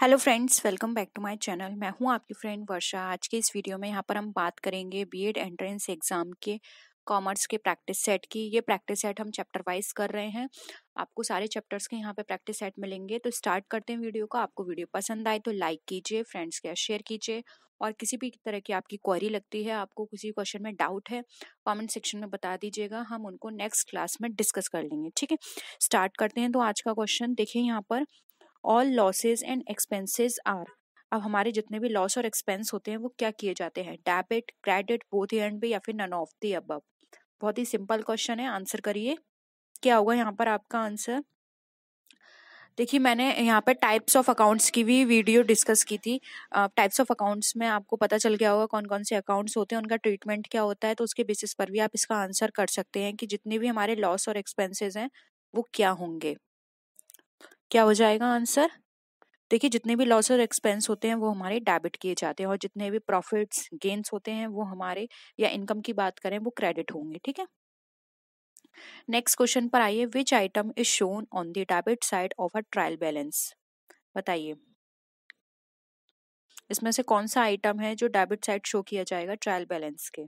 Hello friends welcome back to my channel मैं हूं आपकी फ्रेंड वर्षा आज के इस वीडियो में यहां पर हम बात करेंगे बीएड एंट्रेंस एग्ज़ाम के कॉमर्स के प्रैक्टिस सेट की ये प्रैक्टिस सेट हम चैप्टर वाइज कर रहे हैं आपको सारे चैप्टर्स के यहाँ पे प्रैक्टिस सेट मिलेंगे तो स्टार्ट करते हैं वीडियो को आपको वीडियो पसंद आए तो लाइक कीजिए फ्रेंड्स के शेयर कीजिए और किसी भी तरह की आपकी क्वारी लगती है आपको किसी क्वेश्चन में डाउट है कमेंट सेक्शन में बता दीजिएगा हम उनको नेक्स्ट क्लास में डिस्कस कर लेंगे ठीक है स्टार्ट करते हैं तो आज का क्वेश्चन देखिए यहाँ पर all losses and expenses are अब हमारे जितने भी लॉस और एक्सपेंस होते हैं वो क्या किए जाते हैं डेबिट क्रेडिट बोथ एंड पे या फिर नन ऑफ दी अब बहुत ही सिंपल क्वेश्चन है आंसर करिए क्या होगा यहाँ पर आपका आंसर देखिए मैंने यहाँ पर टाइप्स ऑफ अकाउंट्स की भी वीडियो डिस्कस की थी टाइप्स ऑफ अकाउंट्स में आपको पता चल गया होगा कौन कौन से अकाउंट्स होते हैं उनका ट्रीटमेंट क्या होता है तो उसके बेसिस पर भी आप इसका आंसर कर सकते हैं कि जितने भी हमारे लॉस और एक्सपेंसेस हैं वो क्या होंगे क्या हो जाएगा आंसर देखिए जितने भी लॉस और एक्सपेंस होते हैं वो हमारे डेबिट किए जाते हैं और जितने भी प्रॉफिट्स गेंस होते हैं वो हमारे या इनकम की बात करें वो क्रेडिट होंगे ठीक है नेक्स्ट क्वेश्चन पर आइए which item is shown on the debit side of a trial balance बताइए इसमें से कौन सा आइटम है जो डेबिट साइड शो किया जाएगा ट्रायल बैलेंस के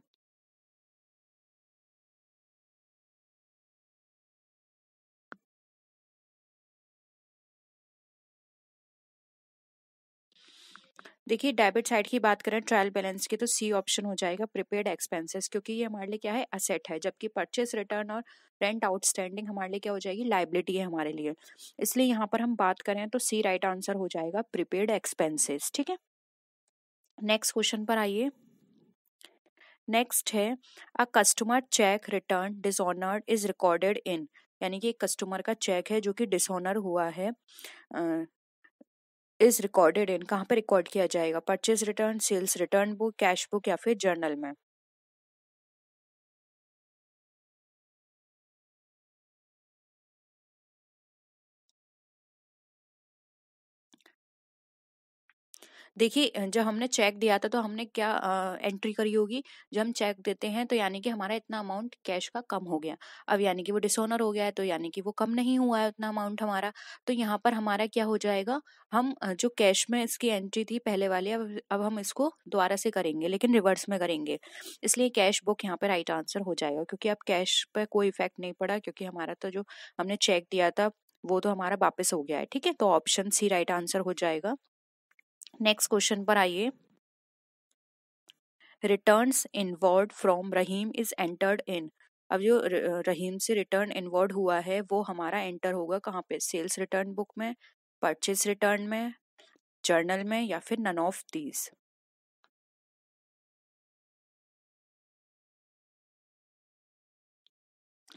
देखिए डेबिट साइड की बात करें ट्रायल बैलेंस की तो सी ऑप्शन हो जाएगा प्रीपेड एक्सपेंसेस क्योंकि ये हमारे लिए क्या है असेट है जबकि परचेस रिटर्न और रेंट आउटस्टैंडिंग हमारे लिए क्या हो जाएगी लाइबिलिटी है हमारे लिए इसलिए यहाँ पर हम बात करें तो सी राइट आंसर हो जाएगा प्रीपेड एक्सपेंसेस ठीक है नेक्स्ट क्वेश्चन पर आइए नेक्स्ट है a customer cheque return dishonoured is recorded in यानी कि एक कस्टमर का चेक है जो कि डिसऑनर हुआ है इज रिकॉर्डेड इन कहाँ पे रिकॉर्ड किया जाएगा purchase return sales return book cash book या फिर जर्नल में देखिए जब हमने चेक दिया था तो हमने क्या एंट्री करी होगी जब हम चेक देते हैं तो यानी कि हमारा इतना अमाउंट कैश का कम हो गया अब यानी कि वो डिसोनर हो गया है तो यानी कि वो कम नहीं हुआ है उतना अमाउंट हमारा तो यहाँ पर हमारा क्या हो जाएगा हम जो कैश में इसकी एंट्री थी पहले वाली अब अब हम इसको दोबारा से करेंगे लेकिन रिवर्स में करेंगे इसलिए कैश बुक यहाँ पर राइट आंसर हो जाएगा क्योंकि अब कैश पर कोई इफेक्ट नहीं पड़ा क्योंकि हमारा तो जो हमने चेक दिया था वो तो हमारा वापस हो गया है ठीक है तो ऑप्शन सी राइट आंसर हो जाएगा नेक्स्ट क्वेश्चन पर आइए return inward from Rahim is entered in अब जो रहीम से रिटर्न इन्वॉल्ड हुआ है वो हमारा एंटर होगा कहाँ पे सेल्स रिटर्न बुक में परचेज रिटर्न में जर्नल में या फिर नन ऑफ दीज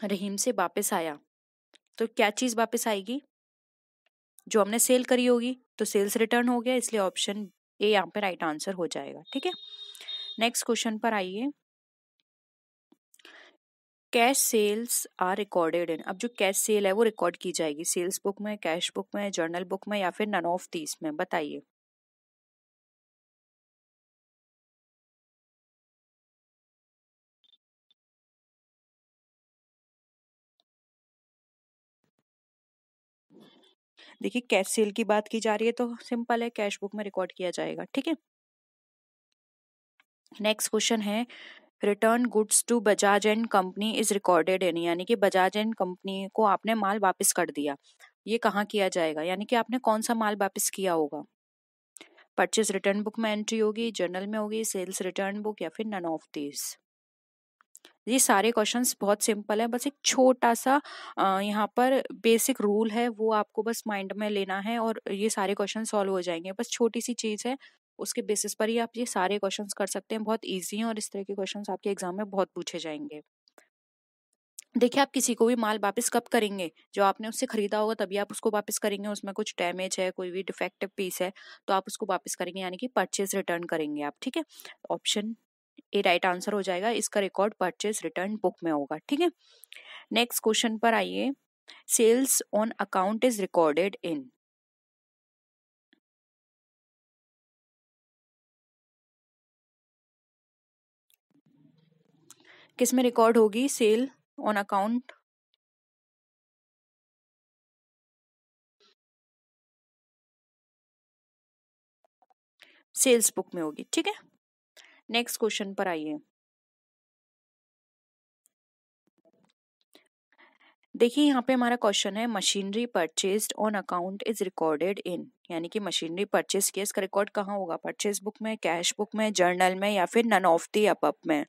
रहीम से वापस आया तो क्या चीज़ वापस आएगी जो हमने सेल करी होगी तो सेल्स रिटर्न हो गया इसलिए ऑप्शन ए यहाँ पे राइट आंसर हो जाएगा ठीक है नेक्स्ट क्वेश्चन पर आइए cash sales are recorded in अब जो कैश सेल है वो रिकॉर्ड की जाएगी सेल्स बुक में कैश बुक में जर्नल बुक में या फिर नन ऑफ दीज में बताइए देखिए कैश सेल की बात की जा रही है तो सिंपल है कैश बुक में रिकॉर्ड किया जाएगा ठीक है नेक्स्ट क्वेश्चन है return goods to Bajaj and company is recorded in यानी कि बजाज एंड कंपनी को आपने माल वापस कर दिया ये कहाँ किया जाएगा यानी कि आपने कौन सा माल वापस किया होगा परचेज रिटर्न बुक में एंट्री होगी जर्नल में होगी सेल्स रिटर्न बुक या फिर नन ऑफ दिस ये सारे क्वेश्चन बहुत सिंपल है बस एक छोटा सा यहाँ पर बेसिक रूल है वो आपको बस माइंड में लेना है और ये सारे क्वेश्चन सॉल्व हो जाएंगे बस छोटी सी चीज़ है उसके बेसिस पर ही आप ये सारे क्वेश्चन कर सकते हैं बहुत ईजी हैं और इस तरह के क्वेश्चन आपके एग्जाम में बहुत पूछे जाएंगे देखिए आप किसी को भी माल वापस कब करेंगे जो आपने उससे खरीदा होगा तभी आप उसको वापस करेंगे उसमें कुछ डैमेज है कोई भी डिफेक्टिव पीस है तो आप उसको वापस करेंगे यानी कि परचेज रिटर्न करेंगे आप ठीक है ऑप्शन ए राइट आंसर हो जाएगा इसका रिकॉर्ड परचेज रिटर्न बुक में होगा ठीक है नेक्स्ट क्वेश्चन पर आइए sales on account is recorded in किस में रिकॉर्ड होगी sale on account sales book में होगी ठीक है नेक्स्ट क्वेश्चन पर आइए देखिए यहाँ पे हमारा क्वेश्चन है machinery purchase on account is recorded in यानी कि मशीनरी परचेज किया इसका रिकॉर्ड कहाँ होगा परचेज बुक में कैश बुक में जर्नल में या फिर नन ऑफ दी अप में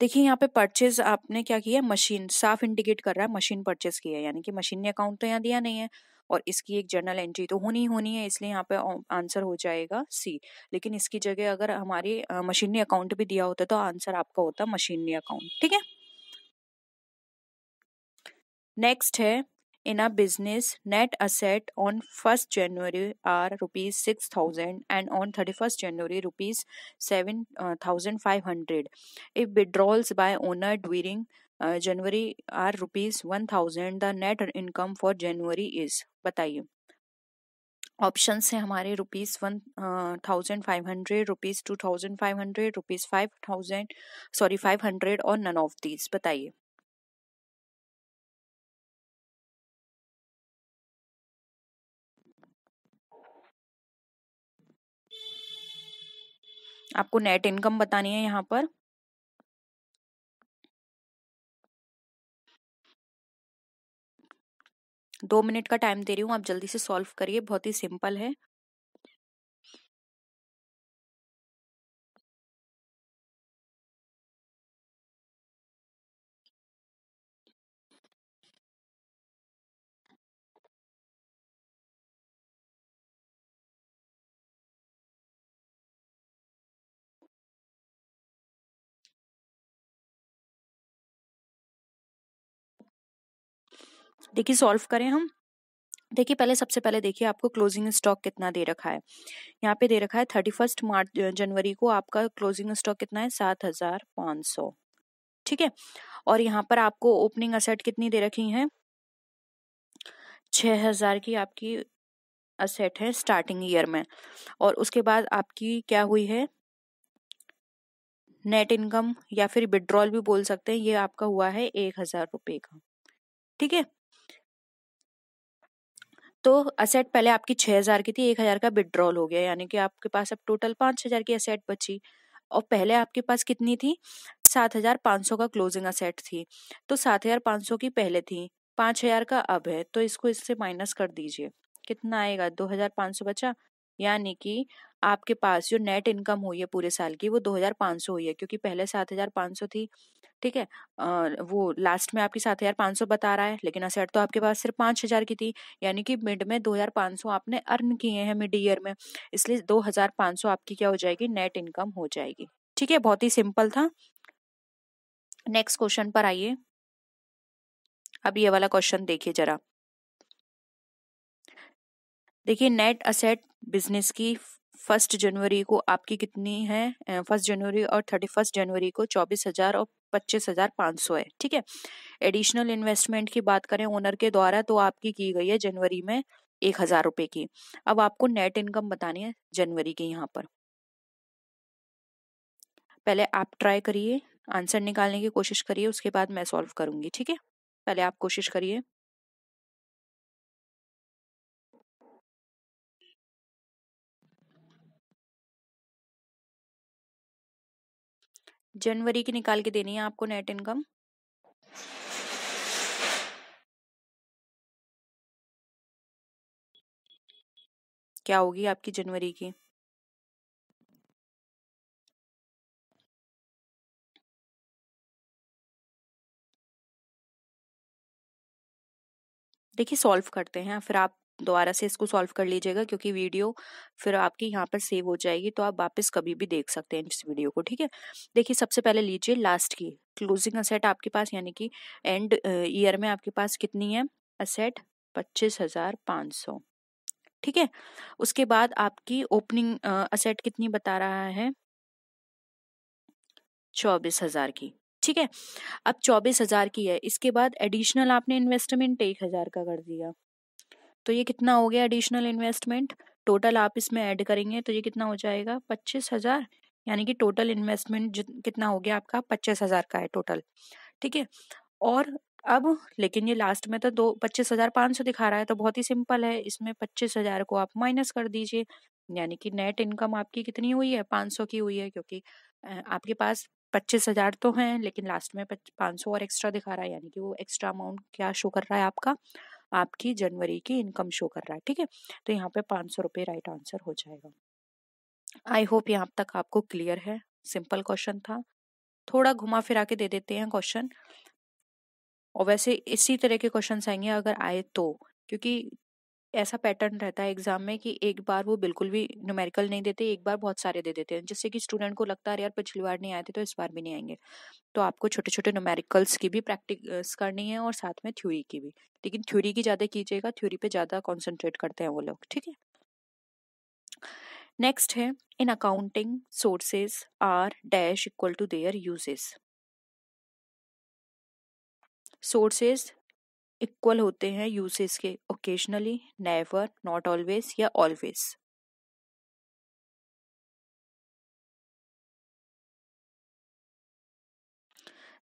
देखिए यहाँ पे परचेज आपने क्या किया मशीन साफ इंडिकेट कर रहा है मशीन परचेज किया यानी कि मशीन ने अकाउंट तो यहाँ दिया नहीं है और इसकी एक जर्नल एंट्री तो होनी होनी है इसलिए यहाँ पे आंसर हो जाएगा सी लेकिन इसकी जगह अगर हमारे मशीनी अकाउंट भी दिया होता तो आंसर आपका होता मशीनरी अकाउंट ठीक है नेक्स्ट है in a business net asset on first January are rupees six thousand and on thirty first January rupees seven thousand five hundred if withdrawals by owner during January are rupees one thousand the net income for January is बताइए option है हमारे rupees one thousand five hundred rupees two thousand five hundred rupees five thousand sorry five hundred और none of these बताइए आपको net income बतानी है यहाँ पर दो मिनट का टाइम दे रही हूँ आप जल्दी से सॉल्व करिए बहुत ही सिंपल है देखिए सॉल्व करें हम देखिए पहले सबसे पहले देखिए आपको क्लोजिंग स्टॉक कितना दे रखा है यहाँ पे दे रखा है थर्टी फर्स्ट मार्च जनवरी को आपका क्लोजिंग स्टॉक कितना है सात हजार पाँच सौ ठीक है और यहाँ पर आपको ओपनिंग असेट कितनी दे रखी है छ हजार की आपकी असेट है स्टार्टिंग ईयर में और उसके बाद आपकी क्या हुई है नेट इनकम या फिर विड्रॉल भी बोल सकते हैं ये आपका हुआ है एक हजार रुपये का ठीक है तो असेट पहले आपकी छः हज़ार की थी एक हज़ार का विड्रॉल हो गया यानी कि आपके पास अब टोटल पाँच हज़ार की असेट बची और पहले आपके पास कितनी थी सात हज़ार पाँच सौ का क्लोजिंग असेट थी तो सात हज़ार पाँच सौ की पहले थी पाँच हज़ार का अब है तो इसको इससे माइनस कर दीजिए कितना आएगा दो हज़ार पाँच सौ बचा यानी कि आपके पास जो नेट इनकम हुई है पूरे साल की वो 2500 हुई है क्योंकि पहले 7500 थी ठीक है आ, वो लास्ट में आपकी 7500 बता रहा है लेकिन असेट तो आपके पास सिर्फ हज़ार की थी यानी कि मिड में 2500 आपने अर्न किए हैं मिड ईयर में इसलिए 2500 आपकी क्या हो जाएगी नेट इनकम हो जाएगी ठीक है बहुत ही सिंपल था नेक्स्ट क्वेश्चन पर आइए अब ये वाला क्वेश्चन देखिए जरा देखिए नेट असेट बिजनेस की फर्स्ट जनवरी को आपकी कितनी है फर्स्ट जनवरी और थर्टी फर्स्ट जनवरी को चौबीस हजार और पच्चीस हजार पाँच सौ है ठीक है एडिशनल इन्वेस्टमेंट की बात करें ओनर के द्वारा तो आपकी की गई है जनवरी में एक हजार रुपये की अब आपको नेट इनकम बतानी है जनवरी के यहाँ पर पहले आप ट्राई करिए आंसर निकालने की कोशिश करिए उसके बाद मैं सॉल्व करूंगी ठीक है पहले आप कोशिश करिए जनवरी की निकाल के देनी है आपको नेट इनकम क्या होगी आपकी जनवरी की देखिए सॉल्व करते हैं फिर आप दोबारा से इसको सॉल्व कर लीजिएगा क्योंकि वीडियो फिर आपकी यहाँ पर सेव हो जाएगी तो आप वापस कभी भी देख सकते हैं इस वीडियो को ठीक है देखिए सबसे पहले लीजिए लास्ट की क्लोजिंग असेट आपके पास यानी कि एंड ईयर में आपके पास कितनी है असेट पच्चीस हजार पाँच सौ ठीक है उसके बाद आपकी ओपनिंग असेट कितनी बता रहा है चौबीस हजार की ठीक है अब चौबीस हजार की है इसके बाद एडिशनल आपने इन्वेस्टमेंट एक हजार का कर दिया तो ये कितना हो गया एडिशनल इन्वेस्टमेंट टोटल आप इसमें ऐड करेंगे तो ये कितना हो जाएगा पच्चीस हजार यानी कि टोटल इन्वेस्टमेंट कितना हो गया आपका पच्चीस हजार का है टोटल ठीक है और अब लेकिन ये लास्ट में तो दो पच्चीस हजार पाँच सौ दिखा रहा है तो बहुत ही सिंपल है इसमें पच्चीस हजार को आप माइनस कर दीजिए यानी कि नेट इनकम आपकी कितनी हुई है पाँच सौ की हुई है क्योंकि आपके पास पच्चीस हजार तो हैं लेकिन लास्ट में पाँच सौ और एक्स्ट्रा दिखा रहा है यानी कि वो एक्स्ट्रा अमाउंट क्या शो कर रहा है आपका आपकी जनवरी की इनकम शो कर रहा है ठीक है तो यहाँ पे पाँच सौ रुपये राइट आंसर हो जाएगा आई होप यहाँ तक आपको क्लियर है सिंपल क्वेश्चन था थोड़ा घुमा फिरा के दे देते हैं क्वेश्चन और वैसे इसी तरह के क्वेश्चन आएंगे अगर आए तो क्योंकि ऐसा पैटर्न रहता है एग्जाम में कि एक बार वो बिल्कुल भी न्यूमेरिकल नहीं देते एक बार बहुत सारे दे देते हैं जिससे कि स्टूडेंट को लगता है यार पिछली बार नहीं आए थे तो इस बार भी नहीं आएंगे तो आपको छोटे छोटे न्यूमेरिकल्स की भी प्रैक्टिस करनी है और साथ में थ्योरी की भी लेकिन थ्योरी की ज़्यादा कीजिएगा थ्योरी पे ज़्यादा कॉन्सेंट्रेट करते हैं वो लोग ठीक है नेक्स्ट है in accounting sources are dash equal to their uses sources equal होते हैं यूसेज के ओकेजनली नेवर नॉट ऑलवेज या ऑलवेज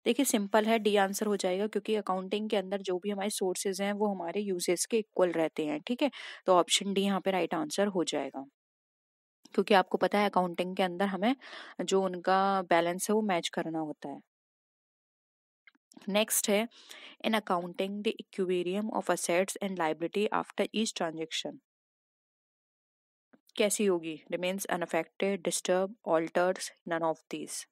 देखिए सिंपल है डी आंसर हो जाएगा क्योंकि अकाउंटिंग के अंदर जो भी हमारे सोर्सेज हैं वो हमारे यूजेस के इक्वल रहते हैं ठीक है तो ऑप्शन डी यहाँ पे राइट आंसर हो जाएगा क्योंकि आपको पता है अकाउंटिंग के अंदर हमें जो उनका बैलेंस है वो मैच करना होता है नेक्स्ट है in accounting the equilibrium of assets and liability after each transaction कैसी होगी remains unaffected disturbed alters none of these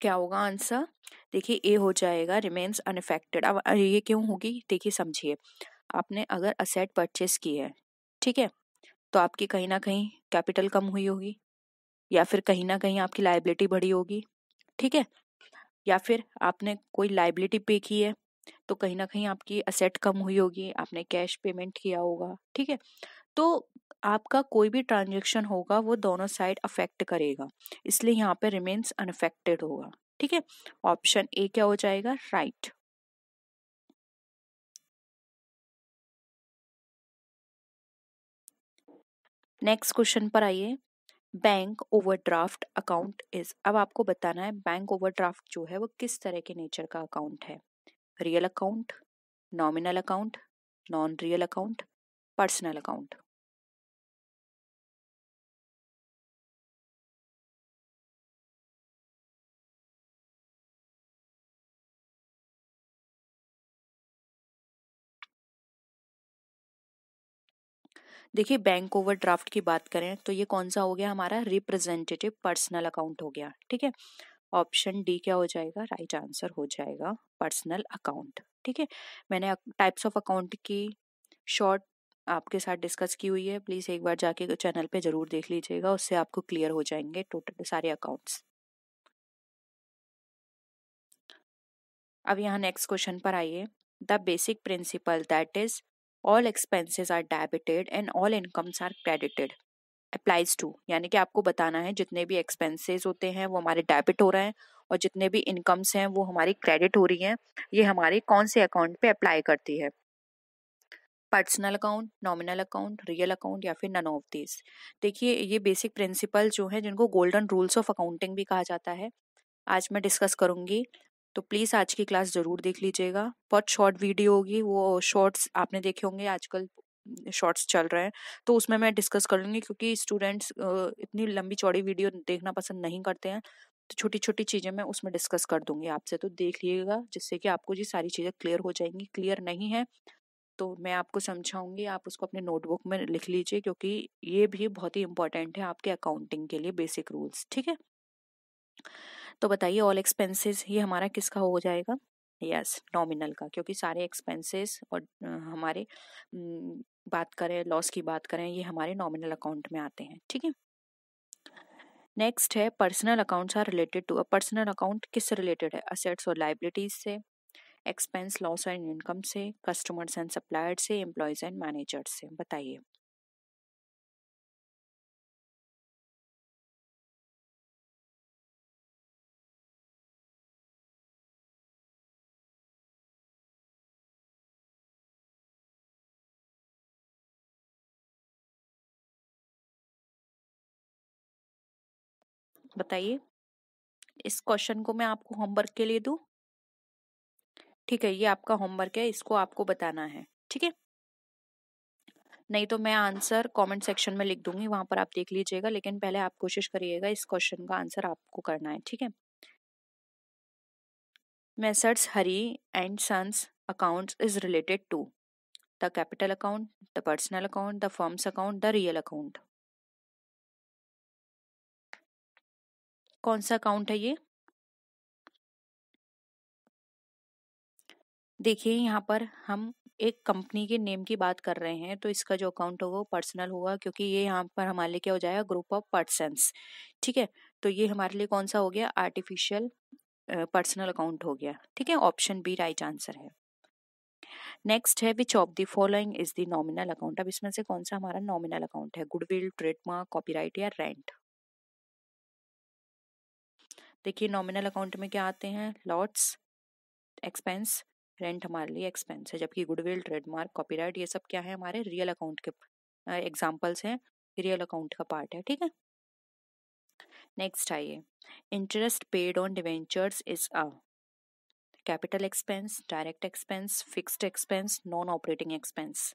क्या होगा आंसर देखिए ए हो जाएगा रिमेन्स अनफेक्टेड अब ये क्यों होगी देखिए समझिए आपने अगर असेट परचेस की है ठीक है तो आपकी कहीं ना कहीं कैपिटल कम हुई होगी या फिर कहीं ना कहीं आपकी लाइबिलिटी बढ़ी होगी ठीक है या फिर आपने कोई लाइबिलिटी पे की है तो कहीं ना कहीं आपकी असेट कम हुई होगी आपने कैश पेमेंट किया होगा ठीक है तो आपका कोई भी ट्रांजेक्शन होगा वो दोनों साइड अफेक्ट करेगा इसलिए यहाँ पे रिमेन्स अनफेक्टेड होगा ठीक है ऑप्शन ए क्या हो जाएगा राइट right. नेक्स्ट क्वेश्चन पर आइए बैंक ओवरड्राफ्ट अकाउंट इज अब आपको बताना है बैंक ओवरड्राफ्ट जो है वो किस तरह के नेचर का अकाउंट है real account nominal account non real account personal account देखिए बैंक ओवर ड्राफ्ट की बात करें तो ये कौन सा हो गया हमारा रिप्रेजेंटेटिव पर्सनल अकाउंट हो गया ठीक है ऑप्शन डी क्या हो जाएगा राइट right आंसर हो जाएगा पर्सनल अकाउंट ठीक है मैंने टाइप्स ऑफ अकाउंट की शॉर्ट आपके साथ डिस्कस की हुई है प्लीज़ एक बार जाके चैनल पे ज़रूर देख लीजिएगा उससे आपको क्लियर हो जाएंगे टोटल सारे अकाउंट्स अब यहाँ नेक्स्ट क्वेश्चन पर आइए the basic principle that is all expenses are debited and all incomes are credited applies to यानी कि आपको बताना है जितने भी एक्सपेंसेस होते हैं वो हमारे डेबिट हो रहे हैं और जितने भी इनकम्स हैं वो हमारी क्रेडिट हो रही हैं ये हमारे कौन से अकाउंट पे अप्लाई करती है personal account nominal account real account या फिर नन ऑफ दिस देखिए ये बेसिक प्रिंसिपल जो है जिनको गोल्डन रूल्स ऑफ अकाउंटिंग भी कहा जाता है आज मैं डिस्कस करूंगी तो प्लीज़ आज की क्लास ज़रूर देख लीजिएगा बहुत शॉर्ट वीडियो होगी वो शॉर्ट्स आपने देखे होंगे आजकल शॉर्ट्स चल रहे हैं तो उसमें मैं डिस्कस कर लूँगी क्योंकि स्टूडेंट्स इतनी लंबी चौड़ी वीडियो देखना पसंद नहीं करते हैं तो छोटी छोटी चीज़ें मैं उसमें डिस्कस कर दूंगी आपसे तो देख लीजिएगा जिससे कि आपको जी सारी चीज़ें क्लियर हो जाएंगी क्लियर नहीं है तो मैं आपको समझाऊंगी आप उसको अपने नोटबुक में लिख लीजिए क्योंकि ये भी बहुत ही इंपॉर्टेंट है आपके अकाउंटिंग के लिए बेसिक रूल्स ठीक है तो बताइए ऑल एक्सपेंसेस ये हमारा किसका हो जाएगा यस yes, नॉमिनल का क्योंकि सारे एक्सपेंसेस और हमारे बात करें लॉस की बात करें ये हमारे नॉमिनल अकाउंट में आते हैं ठीक है नेक्स्ट है personal accounts are related to personal account किस रिलेटेड है असेट्स और लाइबिलिटीज से एक्सपेंस लॉस एंड इनकम से कस्टमर्स एंड सप्लायर से एम्प्लॉयज़ एंड मैनेजर्स से बताइए बताइए इस क्वेश्चन को मैं आपको होमवर्क के लिए दू ठीक है ये आपका होमवर्क है इसको आपको बताना है ठीक है नहीं तो मैं आंसर कमेंट सेक्शन में लिख दूंगी वहां पर आप देख लीजिएगा लेकिन पहले आप कोशिश करिएगा इस क्वेश्चन का आंसर आपको करना है ठीक है messrs Hari and sons account is related to the capital account the personal account the firm's account the real account कौन सा अकाउंट है ये देखिए यहाँ पर हम एक कंपनी के नेम की बात कर रहे हैं तो इसका जो अकाउंट होगा वो पर्सनल होगा क्योंकि ये यहाँ पर हमारे लिए क्या हो जाएगा ग्रुप ऑफ पर्सनस ठीक है तो ये हमारे लिए कौन सा हो गया आर्टिफिशियल पर्सनल अकाउंट हो गया ठीक है ऑप्शन बी राइट आंसर है नेक्स्ट है which of the following is the nominal account अब इसमें से कौन सा हमारा नॉमिनल अकाउंट है गुडविल ट्रेडमार्क कॉपीराइट या रेंट देखिए नॉमिनल अकाउंट में क्या आते हैं लॉट्स एक्सपेंस रेंट हमारे लिए एक्सपेंस है जबकि गुडविल ट्रेडमार्क कॉपीराइट ये सब क्या है हमारे रियल अकाउंट के एग्जाम्पल्स हैं रियल अकाउंट का पार्ट है ठीक है नेक्स्ट आइए interest paid on debentures is a capital expense direct expense fixed expense non operating expense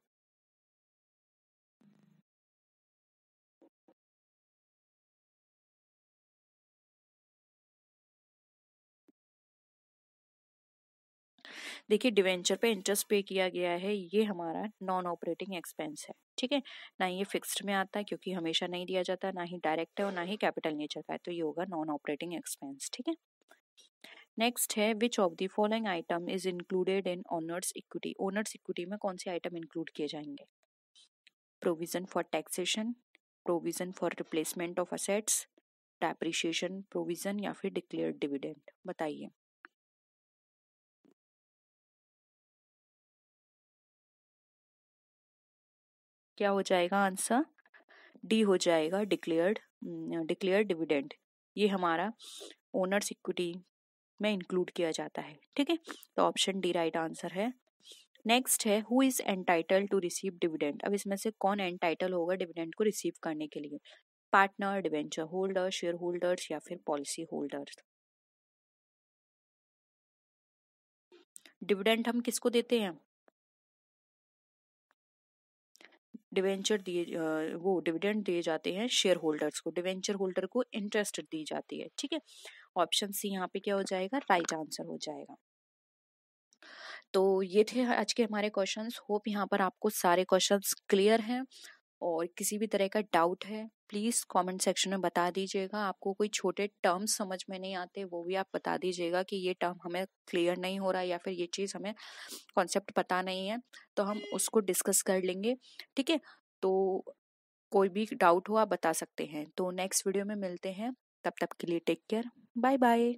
देखिए डिवेंचर पे इंटरेस्ट पे किया गया है ये हमारा नॉन ऑपरेटिंग एक्सपेंस है ठीक है ना ये फिक्स्ड में आता है क्योंकि हमेशा नहीं दिया जाता ना ही डायरेक्ट है और ना ही कैपिटल नेचर का है तो ये होगा नॉन ऑपरेटिंग एक्सपेंस ठीक है नेक्स्ट है which of the following item is included in owners equity owners equity में कौन से आइटम इंक्लूड किए जाएंगे provision for taxation provision for replacement of assets depreciation provision या फिर डिक्लेयर डिविडेंड बताइए क्या हो जाएगा आंसर डी हो जाएगा डिक्लेयर्ड डिक्लेयर डिविडेंड ये हमारा ओनर्स इक्विटी में इंक्लूड किया जाता है ठीक है तो ऑप्शन डी राइट आंसर है नेक्स्ट है who is entitle to receive dividend अब इसमें से कौन एंटाइटल होगा डिविडेंड को रिसीव करने के लिए partner debenture holder shareholders या फिर पॉलिसी होल्डर्स डिविडेंड हम किसको देते हैं डिवेंचर दिए वो डिविडेंड दिए जाते हैं शेयर होल्डर्स को डिवेंचर होल्डर को इंटरेस्ट दी जाती है ठीक है ऑप्शन सी यहाँ पे क्या हो जाएगा राइट आंसर हो जाएगा तो ये थे आज के हमारे क्वेश्चंस होप यहाँ पर आपको सारे क्वेश्चंस क्लियर हैं और किसी भी तरह का डाउट है प्लीज़ कमेंट सेक्शन में बता दीजिएगा आपको कोई छोटे टर्म्स समझ में नहीं आते वो भी आप बता दीजिएगा कि ये टर्म हमें क्लियर नहीं हो रहा या फिर ये चीज़ हमें कॉन्सेप्ट पता नहीं है तो हम उसको डिस्कस कर लेंगे ठीक है तो कोई भी डाउट हो आप बता सकते हैं तो नेक्स्ट वीडियो में मिलते हैं तब तक के लिए टेक केयर बाय बाय